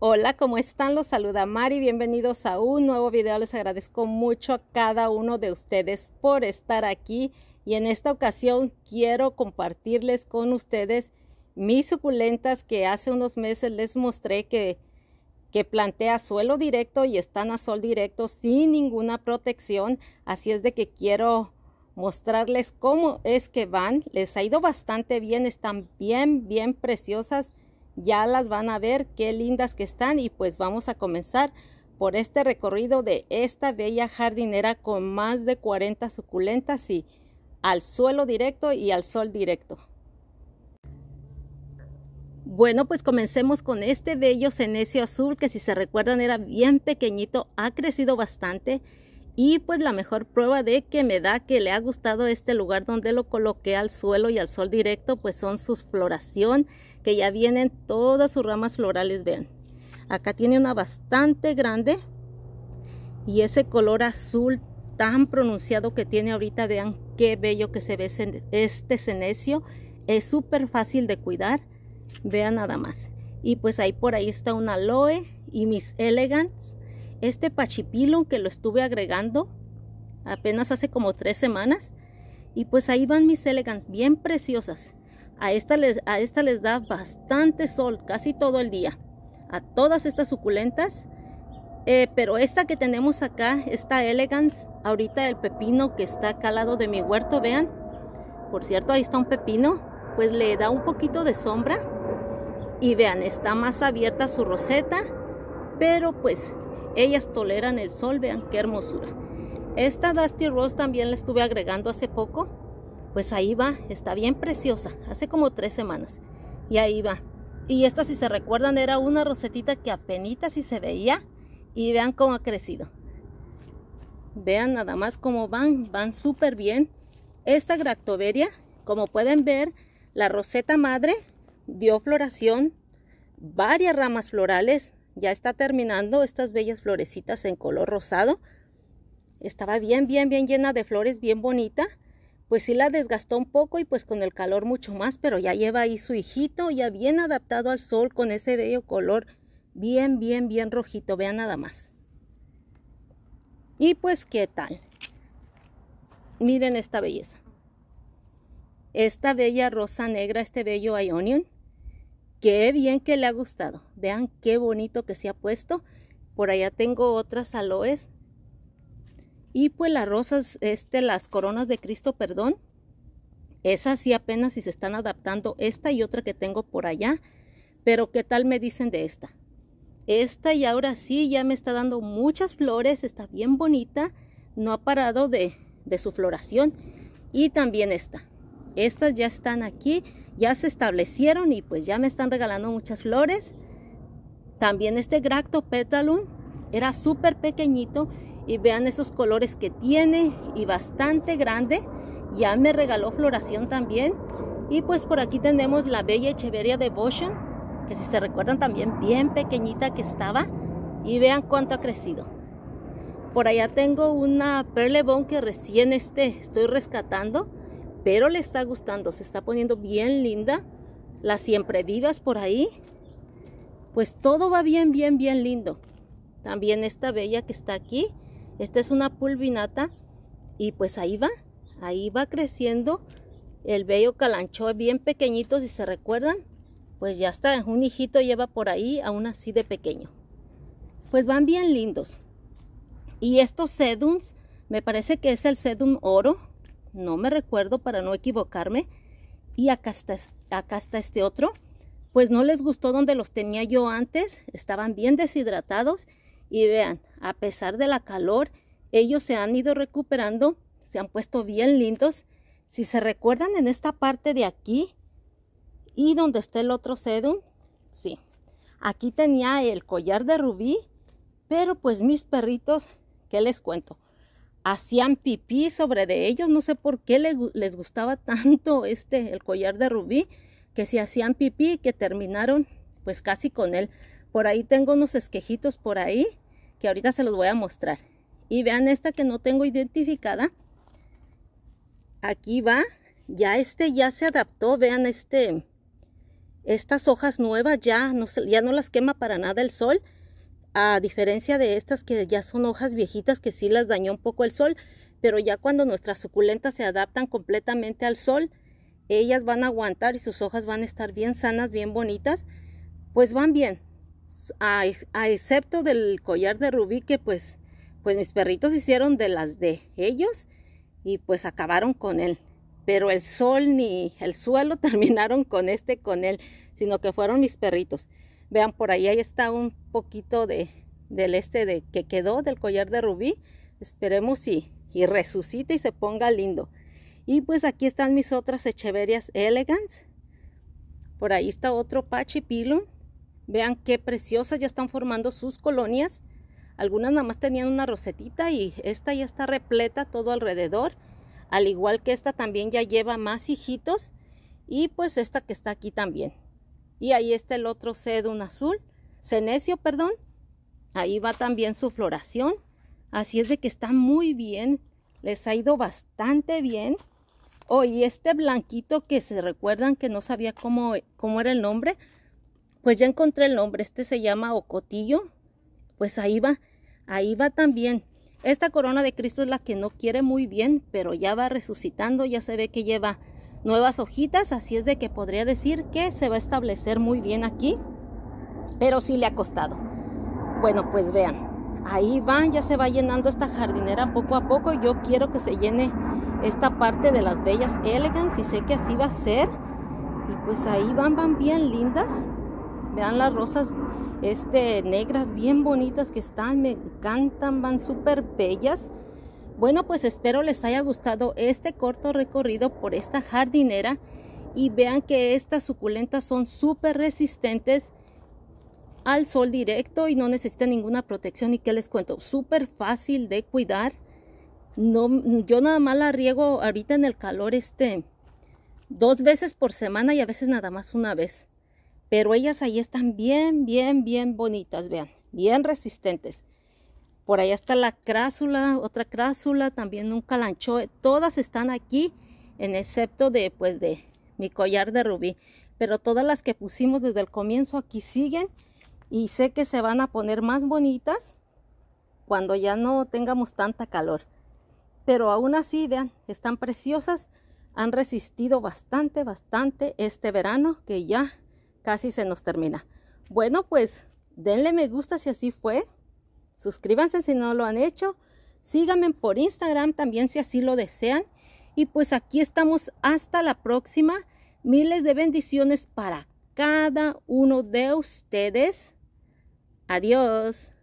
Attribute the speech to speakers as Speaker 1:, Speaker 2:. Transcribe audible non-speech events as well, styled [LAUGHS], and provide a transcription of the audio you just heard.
Speaker 1: Hola, ¿cómo están? Los saluda Mari, bienvenidos a un nuevo video. Les agradezco mucho a cada uno de ustedes por estar aquí y en esta ocasión quiero compartirles con ustedes mis suculentas que hace unos meses les mostré que, que plantea suelo directo y están a sol directo sin ninguna protección. Así es de que quiero mostrarles cómo es que van. Les ha ido bastante bien, están bien, bien preciosas ya las van a ver qué lindas que están y pues vamos a comenzar por este recorrido de esta bella jardinera con más de 40 suculentas y al suelo directo y al sol directo. Bueno, pues comencemos con este bello cenecio azul que si se recuerdan era bien pequeñito, ha crecido bastante y pues la mejor prueba de que me da que le ha gustado este lugar donde lo coloqué al suelo y al sol directo pues son sus floración que ya vienen todas sus ramas florales, vean. Acá tiene una bastante grande y ese color azul tan pronunciado que tiene ahorita, vean qué bello que se ve este cenecio. Es súper fácil de cuidar, vean nada más. Y pues ahí por ahí está una aloe y mis elegants. Este pachipilon que lo estuve agregando apenas hace como tres semanas. Y pues ahí van mis elegans bien preciosas. A, esta les, a esta les da bastante sol casi todo el día. A todas estas suculentas. Eh, pero esta que tenemos acá, esta Elegance, ahorita el pepino que está acá al lado de mi huerto, vean. Por cierto, ahí está un pepino. Pues le da un poquito de sombra. Y vean, está más abierta su roseta. Pero pues ellas toleran el sol, vean qué hermosura. Esta Dusty Rose también la estuve agregando hace poco pues ahí va, está bien preciosa, hace como tres semanas. Y ahí va. Y esta, si se recuerdan, era una rosetita que apenas si se veía. Y vean cómo ha crecido. Vean nada más cómo van, van súper bien. Esta Gractoveria, como pueden ver, la roseta madre dio floración, varias ramas florales. Ya está terminando estas bellas florecitas en color rosado. Estaba bien, bien, bien llena de flores, bien bonita pues sí la desgastó un poco y pues con el calor mucho más, pero ya lleva ahí su hijito, ya bien adaptado al sol con ese bello color, bien, bien, bien rojito, vean nada más. Y pues qué tal, miren esta belleza, esta bella rosa negra, este bello Ionion qué bien que le ha gustado, vean qué bonito que se ha puesto, por allá tengo otras aloes y pues las rosas, este, las coronas de Cristo, perdón, esas sí apenas si se están adaptando, esta y otra que tengo por allá, pero ¿qué tal me dicen de esta? Esta y ahora sí ya me está dando muchas flores, está bien bonita, no ha parado de, de su floración. Y también esta, estas ya están aquí, ya se establecieron y pues ya me están regalando muchas flores. También este gracto Gractopetalum era súper pequeñito y vean esos colores que tiene y bastante grande ya me regaló floración también y pues por aquí tenemos la bella Echeveria Devotion que si se recuerdan también bien pequeñita que estaba y vean cuánto ha crecido por allá tengo una Bone que recién esté estoy rescatando pero le está gustando se está poniendo bien linda las siempre vivas por ahí pues todo va bien bien bien lindo también esta bella que está aquí esta es una pulvinata y pues ahí va, ahí va creciendo el bello calancho bien pequeñito, si se recuerdan. Pues ya está, un hijito lleva por ahí, aún así de pequeño. Pues van bien lindos. Y estos sedums, me parece que es el sedum oro, no me recuerdo para no equivocarme. Y acá está, acá está este otro. Pues no les gustó donde los tenía yo antes, estaban bien deshidratados y vean, a pesar de la calor, ellos se han ido recuperando, se han puesto bien lindos. Si se recuerdan en esta parte de aquí y donde está el otro sedum, sí. Aquí tenía el collar de rubí, pero pues mis perritos, ¿qué les cuento? Hacían pipí sobre de ellos, no sé por qué les, gustaba [LAUGHS] tanto este, el collar de rubí, que si hacían pipí, que terminaron pues casi con él. Por ahí tengo unos esquejitos por ahí que ahorita se los voy a mostrar. Y vean esta que no tengo identificada. Aquí va. Ya este ya se adaptó. Vean este. Estas hojas nuevas ya no, ya no las quema para nada el sol. A diferencia de estas que ya son hojas viejitas que sí las dañó un poco el sol. Pero ya cuando nuestras suculentas se adaptan completamente al sol, ellas van a aguantar y sus hojas van a estar bien sanas, bien bonitas. Pues van bien, a, excepto del collar de rubí que pues, pues mis perritos hicieron de las de ellos y pues acabaron con él. Pero el sol ni el suelo [LAUGHS] terminaron con este, con él, sino que fueron mis perritos. Vean, por ahí, ahí está un poquito de, del este de, que quedó del collar de rubí. Esperemos y, y resucite y se ponga lindo. Y pues aquí están mis otras echeverias elegance Por ahí está otro Pachi Vean qué preciosas ya están formando sus colonias. Algunas nada más tenían una rosetita y esta ya está repleta todo alrededor. Al igual que esta también ya lleva más hijitos. Y pues esta que está aquí también. Y ahí está el otro sedum azul, cenecio, perdón. Ahí va también su floración. Así es de que está muy bien. Les ha ido bastante bien. Oh, este blanquito que se recuerdan que no sabía cómo, cómo era el nombre pues ya encontré el nombre, este se llama Ocotillo, pues ahí va, ahí va también. Esta corona de Cristo es la que no quiere muy bien, pero ya va resucitando, ya se ve que lleva nuevas hojitas, así es de que podría decir que se va a establecer muy bien aquí, pero sí le ha costado. Bueno, pues vean, ahí van, ya se va llenando esta jardinera poco a poco, yo quiero que se llene esta parte de las bellas elegance y sé que así va a ser. Y pues ahí van, van bien lindas. Vean las rosas este, negras bien bonitas que están, me encantan, van súper bellas. Bueno, pues espero les haya gustado este corto recorrido por esta jardinera y vean que estas suculentas son súper resistentes al sol directo y no necesitan ninguna protección y que les cuento, súper fácil de cuidar. No, yo nada más la riego ahorita en el calor este dos veces por semana y a veces nada más una vez. Pero ellas ahí están bien, bien, bien bonitas, vean, bien resistentes. Por allá está la crásula, otra crásula, también un calanchoe. Todas están aquí, en excepto de, pues, de mi collar de rubí. Pero todas las que pusimos desde el comienzo aquí siguen. Y sé que se van a poner más bonitas cuando ya no tengamos tanta calor. Pero aún así, vean, están preciosas. Han resistido bastante, bastante este verano que ya casi se nos termina. Bueno, pues denle me gusta si así fue. Suscríbanse si no lo han hecho. Síganme por Instagram también si así lo desean. Y pues aquí estamos hasta la próxima. Miles de bendiciones para cada uno de ustedes. Adiós.